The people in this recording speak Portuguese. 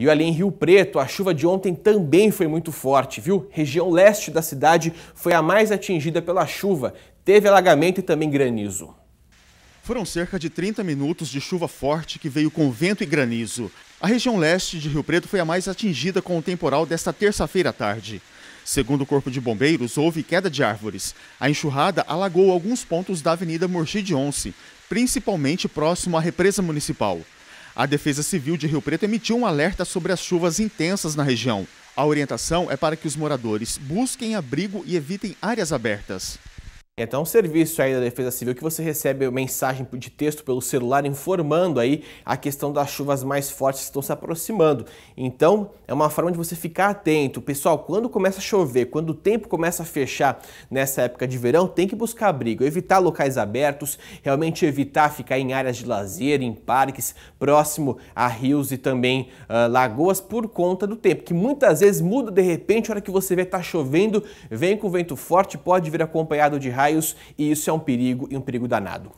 E ali em Rio Preto, a chuva de ontem também foi muito forte, viu? Região leste da cidade foi a mais atingida pela chuva. Teve alagamento e também granizo. Foram cerca de 30 minutos de chuva forte que veio com vento e granizo. A região leste de Rio Preto foi a mais atingida com o temporal desta terça-feira à tarde. Segundo o Corpo de Bombeiros, houve queda de árvores. A enxurrada alagou alguns pontos da Avenida Murchi de Once, principalmente próximo à represa municipal. A Defesa Civil de Rio Preto emitiu um alerta sobre as chuvas intensas na região. A orientação é para que os moradores busquem abrigo e evitem áreas abertas. Então, é um serviço aí da Defesa Civil que você recebe mensagem de texto pelo celular informando aí a questão das chuvas mais fortes que estão se aproximando. Então, é uma forma de você ficar atento. Pessoal, quando começa a chover, quando o tempo começa a fechar nessa época de verão, tem que buscar abrigo, evitar locais abertos, realmente evitar ficar em áreas de lazer, em parques, próximo a rios e também uh, lagoas por conta do tempo, que muitas vezes muda de repente, a hora que você vê que tá chovendo, vem com vento forte, pode vir acompanhado de raio raios, e isso é um perigo e um perigo danado.